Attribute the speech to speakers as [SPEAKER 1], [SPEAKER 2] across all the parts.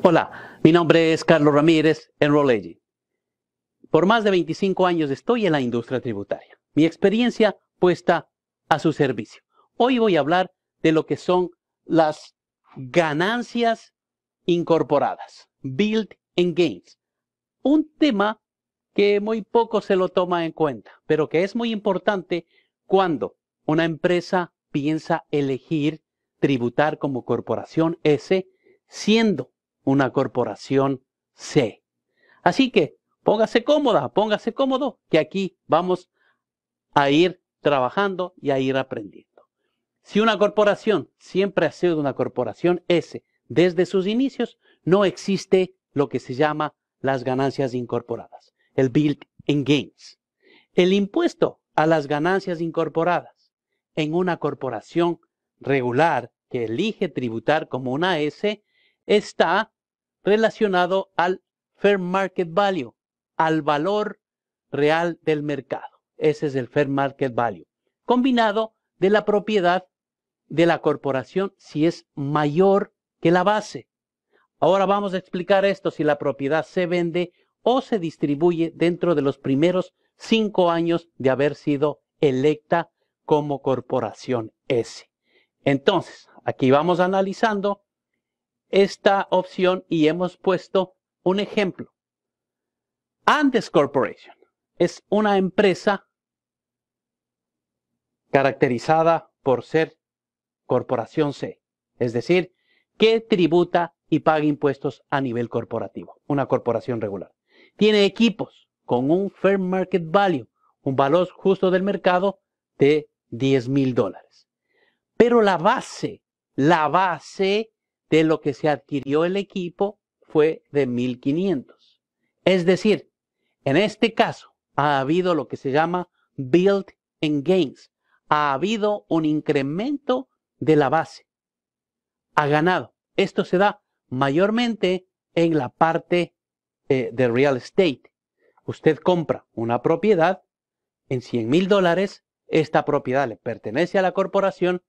[SPEAKER 1] Hola, mi nombre es Carlos Ramírez, en Enrollegi. Por más de 25 años estoy en la industria tributaria. Mi experiencia puesta a su servicio. Hoy voy a hablar de lo que son las ganancias incorporadas, built-in gains. Un tema que muy poco se lo toma en cuenta, pero que es muy importante cuando una empresa piensa elegir tributar como corporación S, siendo una corporación C. Así que póngase cómoda, póngase cómodo, que aquí vamos a ir trabajando y a ir aprendiendo. Si una corporación siempre ha sido una corporación S desde sus inicios, no existe lo que se llama las ganancias incorporadas, el built-in gains. El impuesto a las ganancias incorporadas en una corporación regular que elige tributar como una S está relacionado al fair market value, al valor real del mercado. Ese es el fair market value, combinado de la propiedad de la corporación si es mayor que la base. Ahora vamos a explicar esto si la propiedad se vende o se distribuye dentro de los primeros cinco años de haber sido electa como corporación S. Entonces, aquí vamos analizando esta opción y hemos puesto un ejemplo. Andes Corporation es una empresa caracterizada por ser corporación C, es decir, que tributa y paga impuestos a nivel corporativo, una corporación regular. Tiene equipos con un fair market value, un valor justo del mercado de 10 mil dólares. Pero la base, la base de lo que se adquirió el equipo fue de 1500. Es decir, en este caso ha habido lo que se llama build in gains. Ha habido un incremento de la base. Ha ganado. Esto se da mayormente en la parte eh, de real estate. Usted compra una propiedad en cien mil dólares. Esta propiedad le pertenece a la corporación.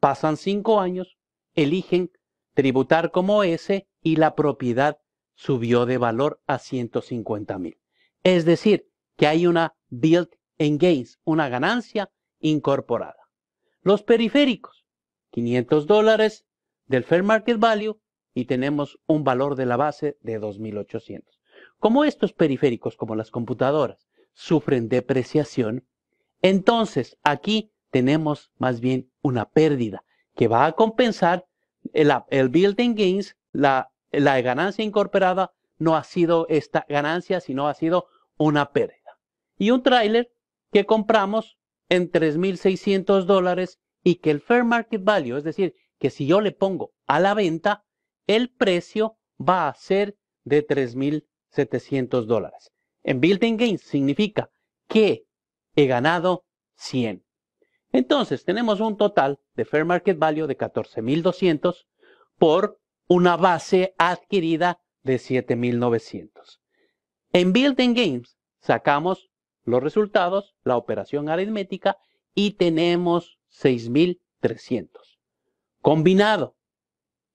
[SPEAKER 1] Pasan cinco años. Eligen tributar como ese y la propiedad subió de valor a 150 mil. Es decir, que hay una built-in gains, una ganancia incorporada. Los periféricos, 500 dólares del fair market value y tenemos un valor de la base de 2.800. Como estos periféricos, como las computadoras, sufren depreciación, entonces aquí tenemos más bien una pérdida que va a compensar el, building gains, la, ganancia incorporada, no ha sido esta ganancia, sino ha sido una pérdida. Y un tráiler que compramos en 3.600 dólares y que el fair market value, es decir, que si yo le pongo a la venta, el precio va a ser de 3.700 dólares. En building gains significa que he ganado 100. Entonces, tenemos un total de fair market value de 14,200 por una base adquirida de 7,900. En Building Games sacamos los resultados, la operación aritmética y tenemos 6,300. Combinado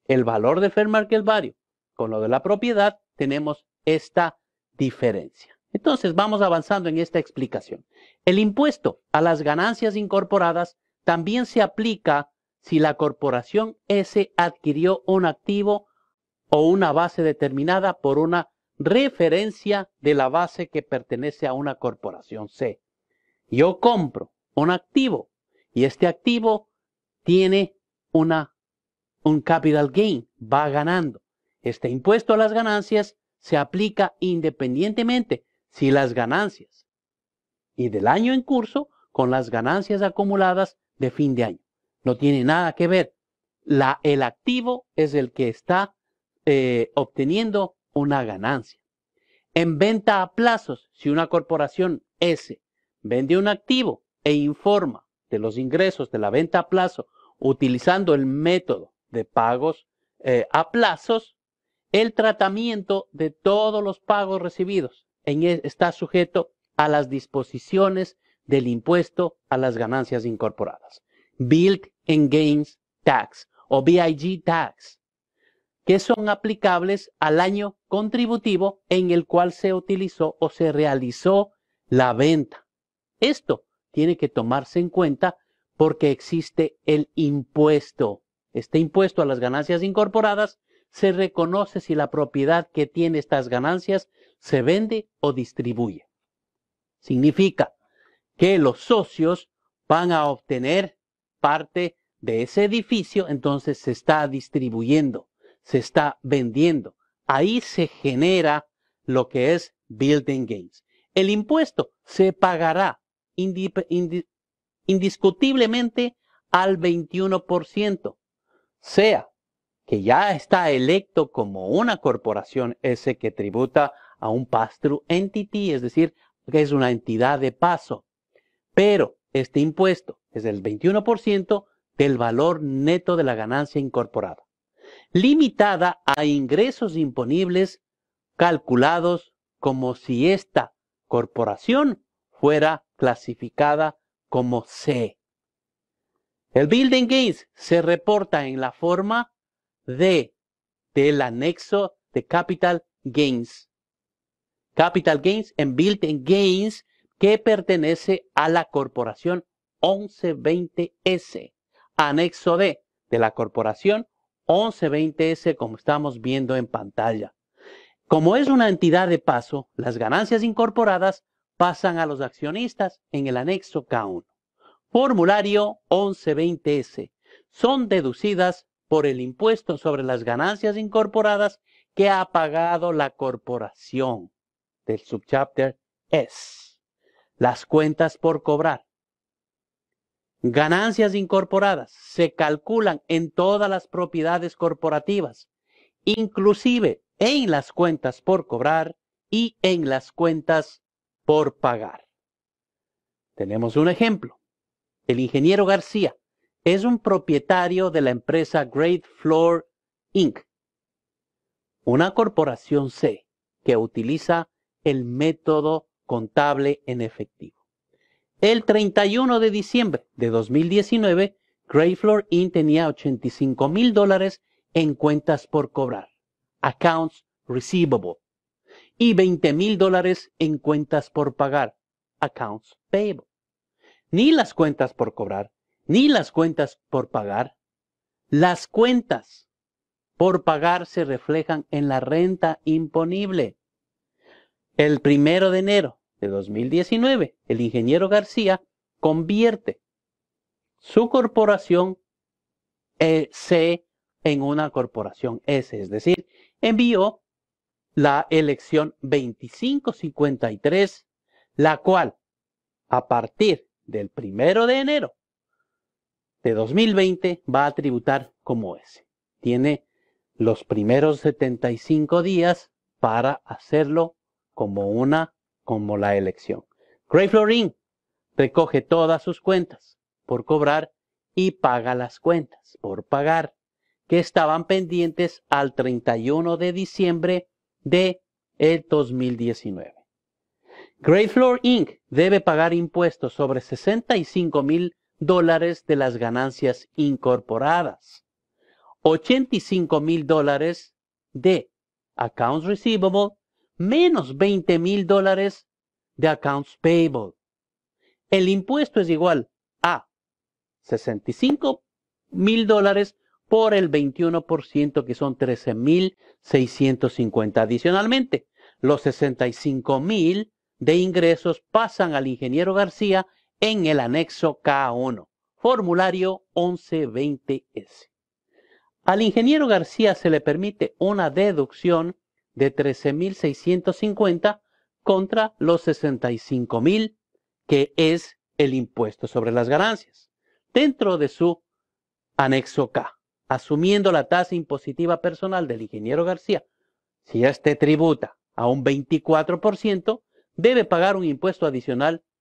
[SPEAKER 1] el valor de fair market value con lo de la propiedad, tenemos esta diferencia. Entonces vamos avanzando en esta explicación. El impuesto a las ganancias incorporadas también se aplica si la corporación S adquirió un activo o una base determinada por una referencia de la base que pertenece a una corporación C. Yo compro un activo y este activo tiene un capital gain, va ganando. Este impuesto a las ganancias se aplica independientemente si las ganancias y del año en curso con las ganancias acumuladas de fin de año. No tiene nada que ver. La, el activo es el que está eh, obteniendo una ganancia. En venta a plazos, si una corporación S vende un activo e informa de los ingresos de la venta a plazo utilizando el método de pagos eh, a plazos, el tratamiento de todos los pagos recibidos está sujeto a las disposiciones del impuesto a las ganancias incorporadas. built and Gains Tax o BIG Tax, que son aplicables al año contributivo en el cual se utilizó o se realizó la venta. Esto tiene que tomarse en cuenta porque existe el impuesto. Este impuesto a las ganancias incorporadas se reconoce si la propiedad que tiene estas ganancias se vende o distribuye. Significa que los socios van a obtener parte de ese edificio, entonces se está distribuyendo, se está vendiendo. Ahí se genera lo que es building gains. El impuesto se pagará indiscutiblemente al 21%, sea que ya está electo como una corporación ese que tributa a un pass-through entity, es decir, que es una entidad de paso. Pero este impuesto es el 21% del valor neto de la ganancia incorporada, limitada a ingresos imponibles calculados como si esta corporación fuera clasificada como C. El Building Gains se reporta en la forma D, del anexo de capital gains. Capital gains en built-in gains que pertenece a la corporación 1120S. Anexo D de la corporación 1120S como estamos viendo en pantalla. Como es una entidad de paso, las ganancias incorporadas pasan a los accionistas en el anexo K1. Formulario 1120S. Son deducidas por el impuesto sobre las ganancias incorporadas que ha pagado la corporación del subchapter S. Las cuentas por cobrar. Ganancias incorporadas se calculan en todas las propiedades corporativas, inclusive en las cuentas por cobrar y en las cuentas por pagar. Tenemos un ejemplo. El ingeniero García es un propietario de la empresa Great Floor Inc., una corporación C que utiliza el método contable en efectivo. El 31 de diciembre de 2019, Great Floor Inc. tenía 85 mil dólares en cuentas por cobrar, accounts receivable, y 20 mil dólares en cuentas por pagar, accounts payable. Ni las cuentas por cobrar ni las cuentas por pagar. Las cuentas por pagar se reflejan en la renta imponible. El primero de enero de 2019, el ingeniero García convierte su corporación eh, C en una corporación S, es decir, envió la elección 2553, la cual a partir del primero de enero de 2020 va a tributar como ese. Tiene los primeros 75 días para hacerlo como una, como la elección. Gray Inc. recoge todas sus cuentas por cobrar y paga las cuentas por pagar que estaban pendientes al 31 de diciembre de el 2019. Great Floor Inc. debe pagar impuestos sobre 65 mil dólares de las ganancias incorporadas, 85 mil dólares de accounts receivable, menos 20 mil dólares de accounts payable. El impuesto es igual a 65 mil dólares por el 21% que son 13.650. Adicionalmente, los 65 mil de ingresos pasan al ingeniero García en el anexo K1, formulario 1120S. Al ingeniero García se le permite una deducción de 13.650 contra los 65.000, que es el impuesto sobre las ganancias, dentro de su anexo K, asumiendo la tasa impositiva personal del ingeniero García. Si este tributa a un 24%, debe pagar un impuesto adicional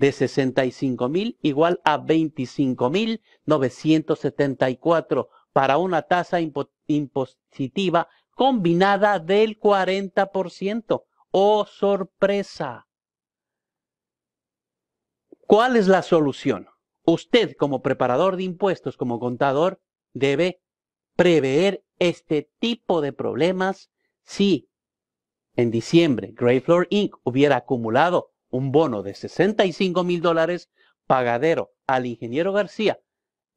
[SPEAKER 1] de 65.000 igual a 25.974 para una tasa impositiva combinada del 40%. ¡Oh, sorpresa! ¿Cuál es la solución? Usted como preparador de impuestos, como contador, debe prever este tipo de problemas si en diciembre Greyfloor Inc. hubiera acumulado un bono de 65 mil dólares pagadero al ingeniero García,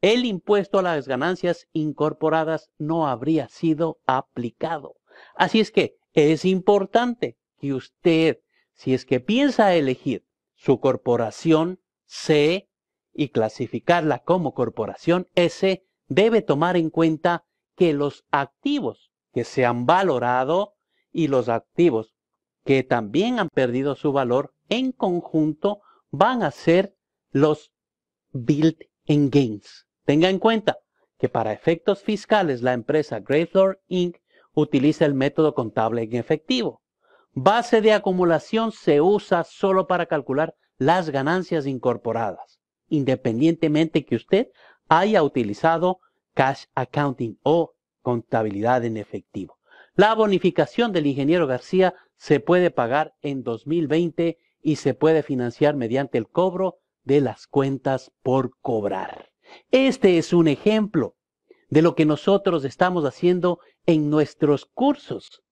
[SPEAKER 1] el impuesto a las ganancias incorporadas no habría sido aplicado. Así es que es importante que usted, si es que piensa elegir su corporación C y clasificarla como corporación S, debe tomar en cuenta que los activos que se han valorado y los activos que también han perdido su valor en conjunto van a ser los built-in gains. Tenga en cuenta que para efectos fiscales la empresa Lord Inc. utiliza el método contable en efectivo. Base de acumulación se usa solo para calcular las ganancias incorporadas, independientemente que usted haya utilizado cash accounting o contabilidad en efectivo. La bonificación del ingeniero García se puede pagar en 2020 y se puede financiar mediante el cobro de las cuentas por cobrar. Este es un ejemplo de lo que nosotros estamos haciendo en nuestros cursos.